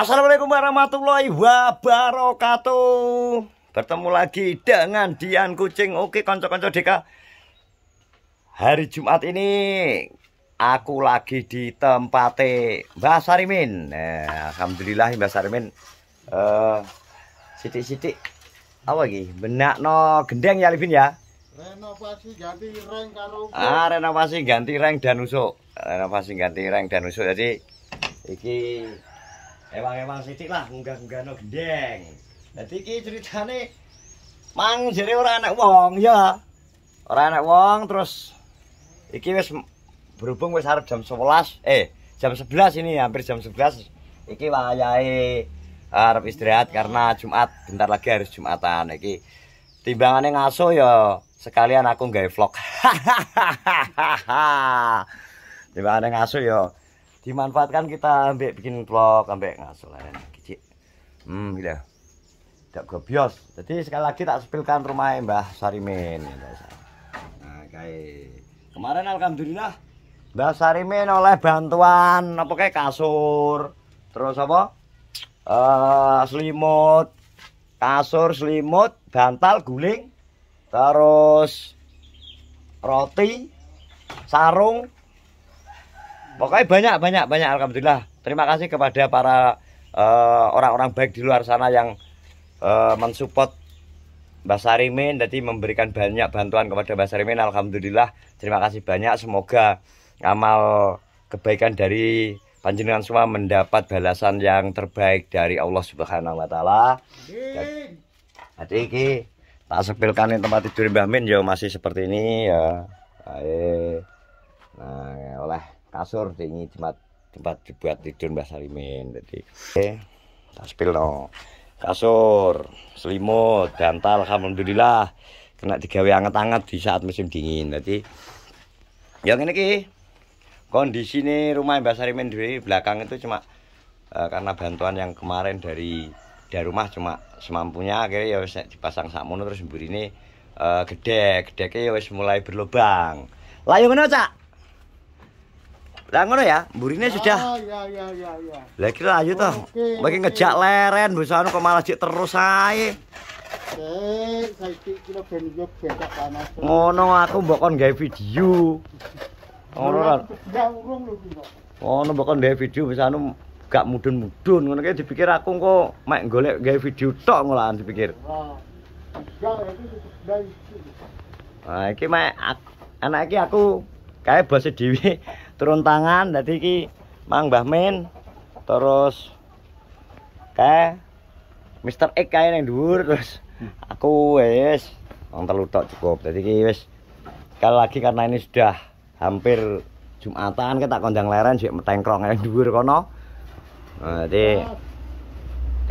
Assalamualaikum warahmatullahi wabarakatuh Bertemu lagi dengan Dian Kucing Oke konco-konco Deka Hari Jumat ini Aku lagi di tempat Mbak Sarimin nah, Alhamdulillah Mbak Sarimin eh, Sidik-sidik uh, Apa lagi? Benak no gendeng ya Livin ya Renovasi ganti reng Ah renovasi ganti reng dan usuk Renovasi ganti reng dan usuk Jadi Iki ewang-ewang sithik lah munggah-munggah no gendeng dadi iki critane mang jere ora enak wong ya ora enak wong terus iki wis berhubung wis arep jam 11 eh jam 11 ini hampir jam 11 iki wayahe arep istirahat karena Jumat bentar lagi harus Jumatan iki timbangane ngasuh, ya sekalian aku nggawe vlog timbangane ngasuh, ya dimanfaatkan kita ambek bikin vlog ambek ngaso lain hmm gitu tidak ke bios jadi sekali lagi tak sepilkan rumah Mbah Sarimin nah kayak kemarin alhamdulillah Mbah Sarimin oleh bantuan apa kayak kasur terus apa eh uh, selimut kasur selimut bantal guling terus roti sarung Pokoknya banyak banyak banyak alhamdulillah. Terima kasih kepada para eh, orang-orang uh, baik di luar sana yang uh, mensupport Mbak Sarimin jadi memberikan banyak bantuan kepada Mbak Sarimin alhamdulillah. Terima kasih banyak. Semoga amal kebaikan dari panjenengan semua mendapat balasan yang terbaik dari Allah Subhanahu wa taala. Jadi iki tak sepilkan tempat tidur Mbah Min ya masih seperti ini ya. Nah, ya oleh kasur dingi tempat tempat dibuat tidur Mbah Salimin jadi eh, tas no kasur selimut bantal alhamdulillah kena digawe anget-anget di saat musim dingin jadi yang ini ki kondisi nih rumah Mbah Sarimen di belakang itu cuma uh, karena bantuan yang kemarin dari dari rumah cuma semampunya akhirnya ya wis dipasang sakmono terus sembur ini uh, eh, gede gede ya mulai berlubang layu yo ya cak Lah ngono ya, mburine ya, sudah. Ah, ya ya ya ya. Lah ayo toh. Mbek ngejak leren bosan kok malah jek terus sae. Sae, saiki kilo ben yo becak panas. Ngono aku mbok kon gawe video. Ngono ra. Ngono mbok gawe video bosan gak mudun-mudun ngono kaya dipikir aku kok mek golek gawe video tok ngolahan dipikir. Nah, iki mek anak iki aku kayak bos dhewe turun tangan jadi ki Mang Mbah Min terus kayak Mister X kayak yang dhuwur terus aku wes wong terlalu tak cukup jadi ki wes sekali lagi karena ini sudah hampir Jumatan kita kondang leren sih metengkrong yang dhuwur kono jadi nah,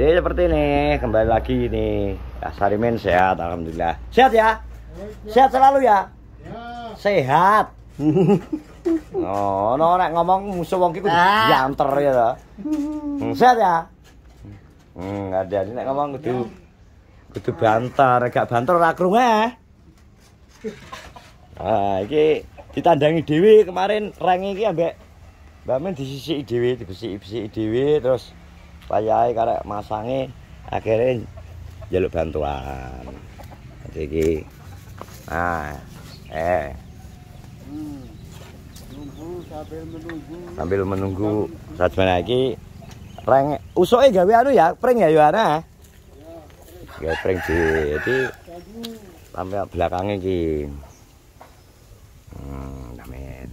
jadi seperti ini kembali lagi ini, Kasarimin Sarimin sehat alhamdulillah sehat ya sehat selalu ya, ya. sehat Oh, no, nek ngomong musuh wong ki kudu ah. dianter ya ta. Hmm. Set ya. Hmm, ada nek ngomong kudu ya. kudu bantar, gak bantar ora krungu eh. Ah, iki ditandangi dhewe kemarin reng iki ambek Mbak Men disisiki dhewe, dibesiki besi dhewe terus wayahe karek masange akhirnya jaluk bantuan. Jadi iki. Nah, eh. Hmm. sambil menunggu sajmen lagi reng usoe gawe anu ya pring ya yoana gawe pring di jadi sampai belakangnya ki hmm, amin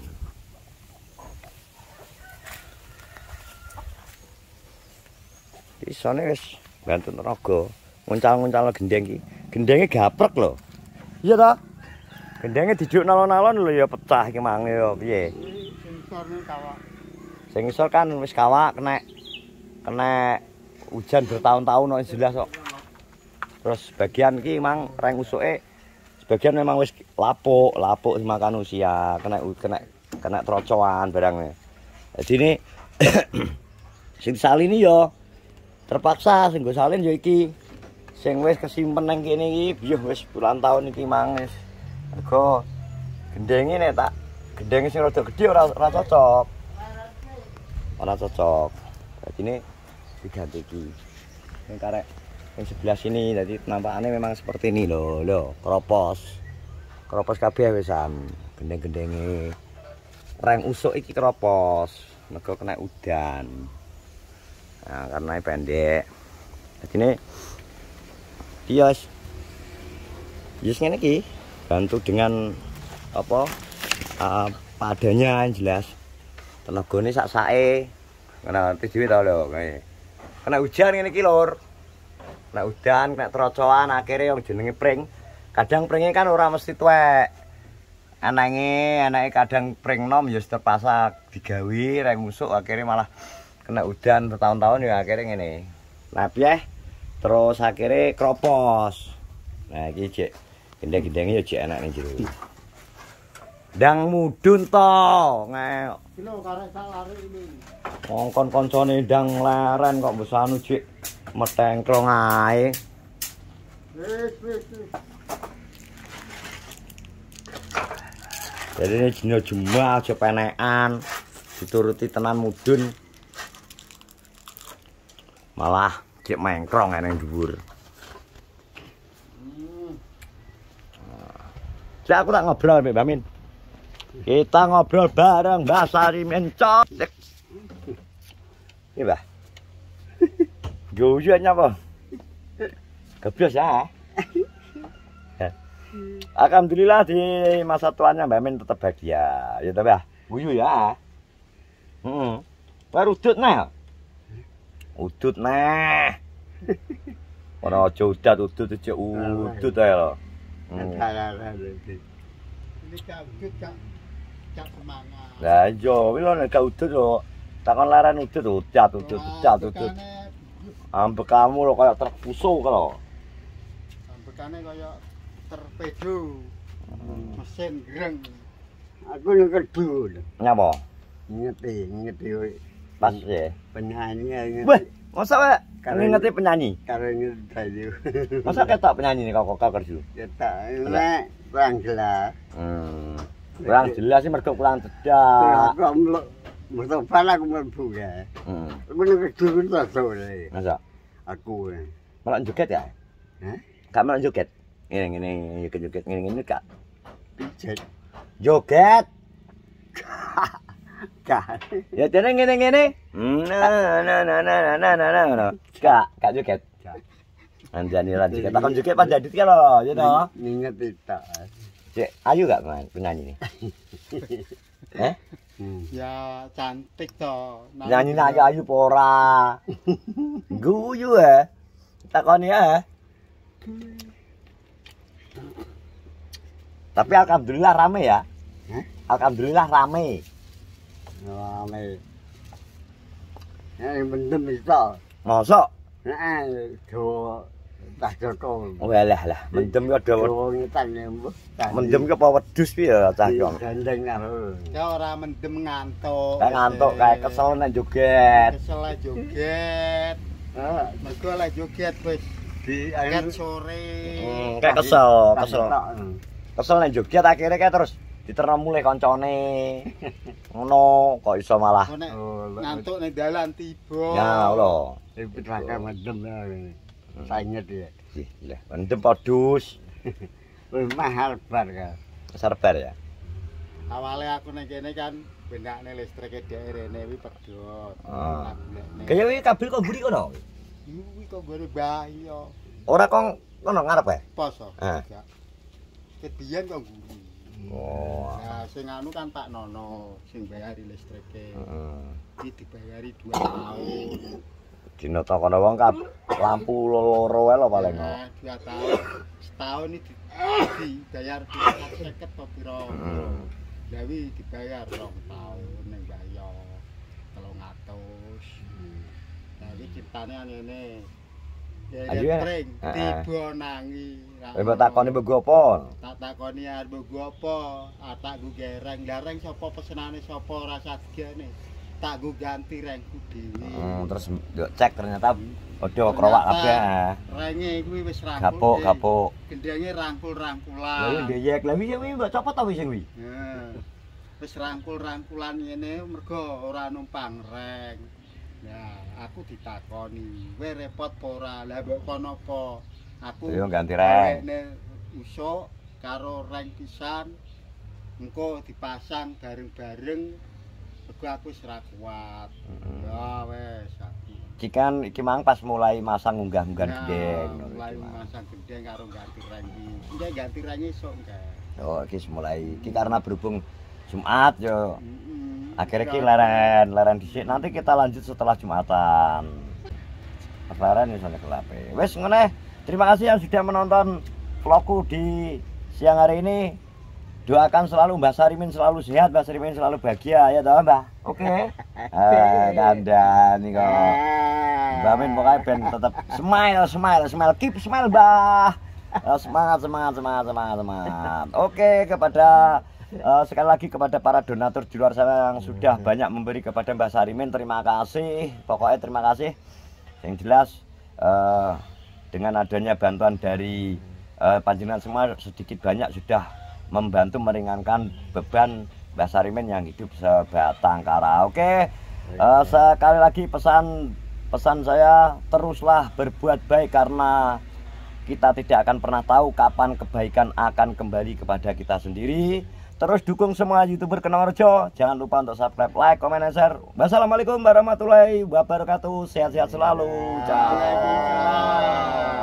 di sana guys bantu rogo nguncal nguncal gendeng ki gendengnya gaprek lo iya toh gendengnya dijuk nalon nalon lo ya pecah kemang yo piye sing iso kan wis kawak kena kena hujan bertahun-tahun no jelas sok terus bagian ki mang reng usuke sebagian memang wis lapuk lapuk dimakan usia kena kena kena trocoan barangnya jadi ini sing salin ini yo terpaksa sing gue salin yo iki sing wis kesimpen neng kini iki biyo wis bulan tahun iki mang wis gue gendengi tak gedeng sing rada gede ora ora cocok. Ora cocok. Jadi ini diganti iki. Yang karek yang sebelah sini jadi penampakannya memang seperti ini loh, loh, keropos. Keropos kabeh wesan, gendeng-gendenge. Reng usuk iki keropos, nego kena udan. Nah, karena pendek. Jadi ini Yos. Yos ini bantu dengan apa? uh, padanya yang jelas telaga ini sak sae kena nanti jiwi tau lho kena hujan ini kilur kena hujan, kena terocoan akhirnya yang jenengi pring kadang pringnya kan orang mesti tuwek anaknya, anaknya kadang pring nom ya terpaksa digawi, reng musuh akhirnya malah kena hujan bertahun-tahun ya akhirnya ini nabi ya terus akhirnya kropos nah ini cek gendeng-gendengnya cek enak nih jiwi Dang mudun to, ngeok. Kilo karek tak lari ini. Ngongkon koncone dang leren kok besanu cik metengkrong ae. Wis wis Jadi ini dino jumlah aja penekan dituruti tenan mudun. Malah cek mengkrong eneng dhuwur. Saya hmm. aku tak ngobrol Mbak Min. kita ngobrol bareng Mbak Sari mencol ini Mbah gue apa? gebios ya Alhamdulillah di masa tuanya Mbak Min tetap bahagia ya tapi ya Uyuh ya hmm. Baru udut nah Udut nah Orang aja udut udut aja udut ya hmm. lo Ini kabut kak Lah iya, wilo nek udud lho. Takon laran udud udud udud udud udud. Ambek kamu lho kaya truk puso kalo. Ambekane kaya terpedo. Mesin greng. Aku yang kebun. Ngapa? Ngerti, ngerti. Pas ya? Penyanyi. Wah, masa wak? Kamu penyanyi? Kamu ngerti penyanyi. Masa kaya tak penyanyi nih kau kau kerju? Ya tak, ini orang gelap. Hmm. kurang jelas sih mergo kurang cedak Mustafa aku mlebu ya. Heeh. Hmm. Aku ning kedur ta Masa? Aku. E. Malah joget ya? Hah? Gak malah joget. ini, ini, joget-joget ngene ngene gak. Pijet. Joget. Ya ini, ini, ngene. Hmm, na na na na na na na na. kak gak joget. Anjani lan joget. Takon joget Pak Jadit kalau ya to. Ingat itu. Ayu ah gak man penyanyi ini? eh? Hmm. Ya cantik toh. Nyanyi nak ayu, ayu pora. Guyu eh. Takoni ya. Eh. Tapi alhamdulillah rame ya. Hah? Alhamdulillah rame. Rame. Ya, yang penting bisa. Masuk? Heeh, nah, Cah Jokong. Oleh lah, mendem ke dawet. Mendem ke pawedus piye Cah Gandeng karo. Ya ora mendem ngantuk. Kayak ngantuk kae kesel nek joget. Kesel lah joget. Heeh, ah. mergo lek joget wis di akhir sore. Hmm, kayak kesel, kesel. Kesel joget akhirnya kayak terus diterno mulai koncone. Ngono kok iso malah. Oh, oh, ngantuk nek dalan tiba. Ya Allah. Ibu terakhir mendem ya. Sanyet ya. Lah, mendem padus. mahal bar ka. Besar bar ya. Awale aku ning kene kan benakne listrik e dhek rene pedot. Ah. Kaya iki kabel kok mburi kono. Iki kok gore bahaya. Ora kok kono ngarep ae. Pas. Heeh. Kedian kok mburi. Oh. Nah, sing anu kan Pak Nono sing bayari listrike. Heeh. Uh. Iki tahun. Dino tok ana wong kab lampu loro wae lho paling. Ya, dua tahun. Setahun ini dibayar 250 apa piro. Jadi hmm. dibayar rong tahun ning bayo 300. Jadi hmm. ciptane ngene. Ya ya kering, tiba nangi. Ibu takoni mbok apa? Tak takoni arep mbok apa? Atak ah, gereng, gereng sapa pesenane sapa rasa digene. tak gue ganti rengku dewi hmm, terus yuk cek ternyata Oke, hmm. oh, kerowak apa ya? Rengnya itu wis rangkul. Kapok, kapok. Gendengnya rangkul, rangkulan. Lalu dia yek, lalu dia wih, mbak copot tau wih sih wih. Wis rangkul, rangkulan ini mergo orang numpang reng. Ya, aku ditakoni. Wih repot pora, lah bu kono po. Aku. Yo ganti reng. usok, karo reng pisang. Engko dipasang bareng-bareng sego aku wis ra kuat. Hmm. Ya wis Iki kan iki mang pas mulai masang unggah-unggahan ya, Mulai masang gendeng karo ganti rangi. Enggak ganti rangi sok enggak. Oh, iki mulai iki karena berhubung Jumat yo. Akhirnya ki leren, leren dhisik. Nanti kita lanjut setelah Jumatan. Mas leren ya soalnya kelape. Wes ngene. Terima kasih yang sudah menonton vlogku di siang hari ini doakan selalu Mbak Sarimin selalu sehat, Mbak Sarimin selalu bahagia ya toh Mbak. Oke. Okay. Eh, kanda nih kok. Mbak Min pokoknya ben tetap smile, smile, smile, keep smile Mbak. Semangat, semangat, semangat, semangat, semangat. Oke, okay, kepada Uh, sekali lagi kepada para donatur di luar sana yang sudah banyak memberi kepada Mbak Sarimin terima kasih pokoknya terima kasih yang jelas uh, dengan adanya bantuan dari uh, panjenengan semua sedikit banyak sudah membantu meringankan beban Mbah Sarimin yang hidup sebatang kara. Oke, uh, sekali lagi pesan pesan saya teruslah berbuat baik karena kita tidak akan pernah tahu kapan kebaikan akan kembali kepada kita sendiri. Terus dukung semua youtuber Kenowarjo. Jangan lupa untuk subscribe, like, komen, dan share. Wassalamualaikum warahmatullahi wabarakatuh. Sehat-sehat selalu. Ciao.